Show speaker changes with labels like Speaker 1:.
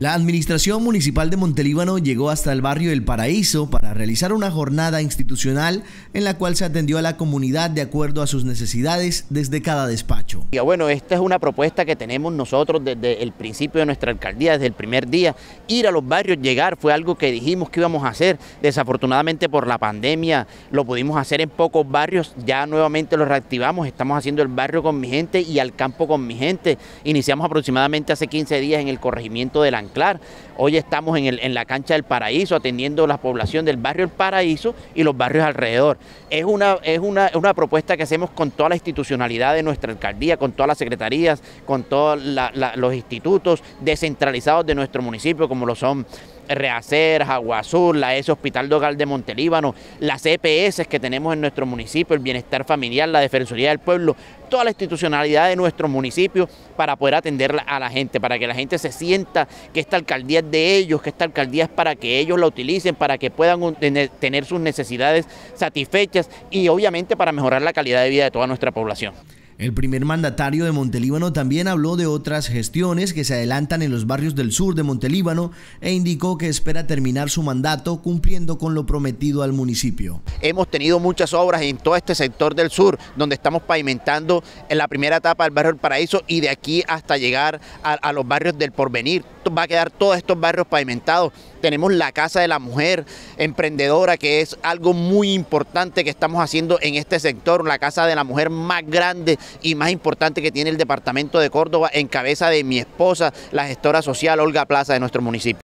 Speaker 1: La Administración Municipal de Montelíbano llegó hasta el barrio El Paraíso para realizar una jornada institucional en la cual se atendió a la comunidad de acuerdo a sus necesidades desde cada despacho.
Speaker 2: bueno, esta es una propuesta que tenemos nosotros desde el principio de nuestra alcaldía, desde el primer día. Ir a los barrios, llegar, fue algo que dijimos que íbamos a hacer. Desafortunadamente por la pandemia lo pudimos hacer en pocos barrios, ya nuevamente lo reactivamos, estamos haciendo el barrio con mi gente y al campo con mi gente. Iniciamos aproximadamente hace 15 días en el corregimiento de la Claro, Hoy estamos en, el, en la cancha del Paraíso atendiendo la población del barrio El Paraíso y los barrios alrededor. Es una, es una, una propuesta que hacemos con toda la institucionalidad de nuestra alcaldía, con todas las secretarías, con todos los institutos descentralizados de nuestro municipio, como lo son Rehacer, Agua Azul, la e S Hospital Dogal de Montelíbano, las EPS que tenemos en nuestro municipio, el Bienestar Familiar, la Defensoría del Pueblo, toda la institucionalidad de nuestro municipio para poder atender a la gente, para que la gente se sienta que esta alcaldía es de ellos, que esta alcaldía es para que ellos la utilicen, para que puedan tener sus necesidades satisfechas y obviamente para mejorar la calidad de vida de toda nuestra población.
Speaker 1: El primer mandatario de Montelíbano también habló de otras gestiones que se adelantan en los barrios del sur de Montelíbano e indicó que espera terminar su mandato cumpliendo con lo prometido al municipio.
Speaker 2: Hemos tenido muchas obras en todo este sector del sur, donde estamos pavimentando en la primera etapa del barrio El Paraíso y de aquí hasta llegar a los barrios del Porvenir va a quedar todos estos barrios pavimentados. Tenemos la Casa de la Mujer Emprendedora, que es algo muy importante que estamos haciendo en este sector, la Casa de la Mujer más grande y más importante que tiene el Departamento de Córdoba, en cabeza de mi esposa, la gestora social Olga Plaza de nuestro municipio.